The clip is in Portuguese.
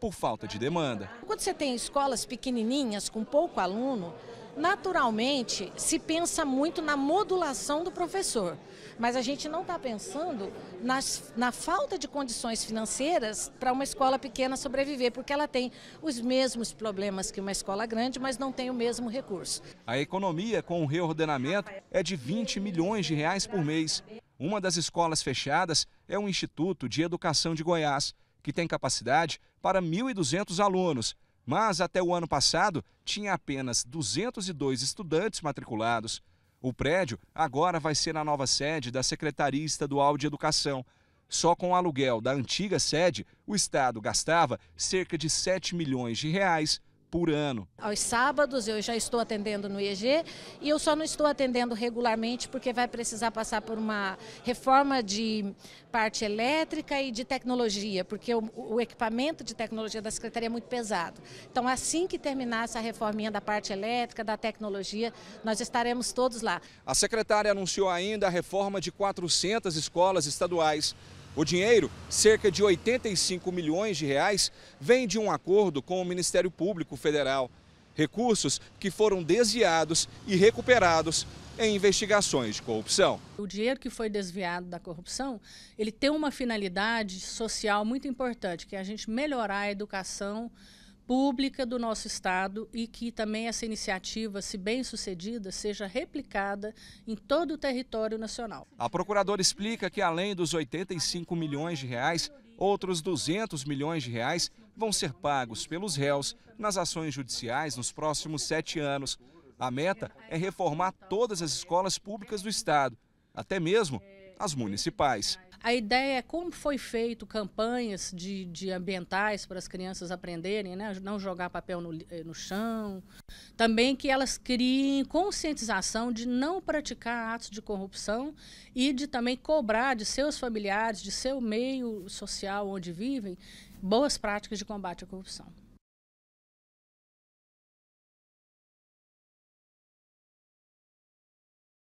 por falta de demanda. Quando você tem escolas pequenininhas com pouco aluno, naturalmente se pensa muito na modulação do professor, mas a gente não está pensando nas, na falta de condições financeiras para uma escola pequena sobreviver, porque ela tem os mesmos problemas que uma escola grande, mas não tem o mesmo recurso. A economia com o reordenamento é de 20 milhões de reais por mês. Uma das escolas fechadas é o Instituto de Educação de Goiás, que tem capacidade para 1.200 alunos, mas até o ano passado tinha apenas 202 estudantes matriculados. O prédio agora vai ser a nova sede da Secretaria Estadual de Educação. Só com o aluguel da antiga sede, o Estado gastava cerca de 7 milhões de reais por ano. Aos sábados eu já estou atendendo no IEG e eu só não estou atendendo regularmente porque vai precisar passar por uma reforma de parte elétrica e de tecnologia, porque o, o equipamento de tecnologia da Secretaria é muito pesado. Então, assim que terminar essa reforminha da parte elétrica, da tecnologia, nós estaremos todos lá. A secretária anunciou ainda a reforma de 400 escolas estaduais o dinheiro, cerca de 85 milhões de reais, vem de um acordo com o Ministério Público Federal. Recursos que foram desviados e recuperados em investigações de corrupção. O dinheiro que foi desviado da corrupção, ele tem uma finalidade social muito importante, que é a gente melhorar a educação pública do nosso Estado e que também essa iniciativa, se bem sucedida, seja replicada em todo o território nacional. A procuradora explica que, além dos 85 milhões de reais, outros 200 milhões de reais vão ser pagos pelos réus nas ações judiciais nos próximos sete anos. A meta é reformar todas as escolas públicas do Estado, até mesmo as municipais. A ideia é como foi feito campanhas de, de ambientais para as crianças aprenderem, né? não jogar papel no, eh, no chão. Também que elas criem conscientização de não praticar atos de corrupção e de também cobrar de seus familiares, de seu meio social onde vivem, boas práticas de combate à corrupção.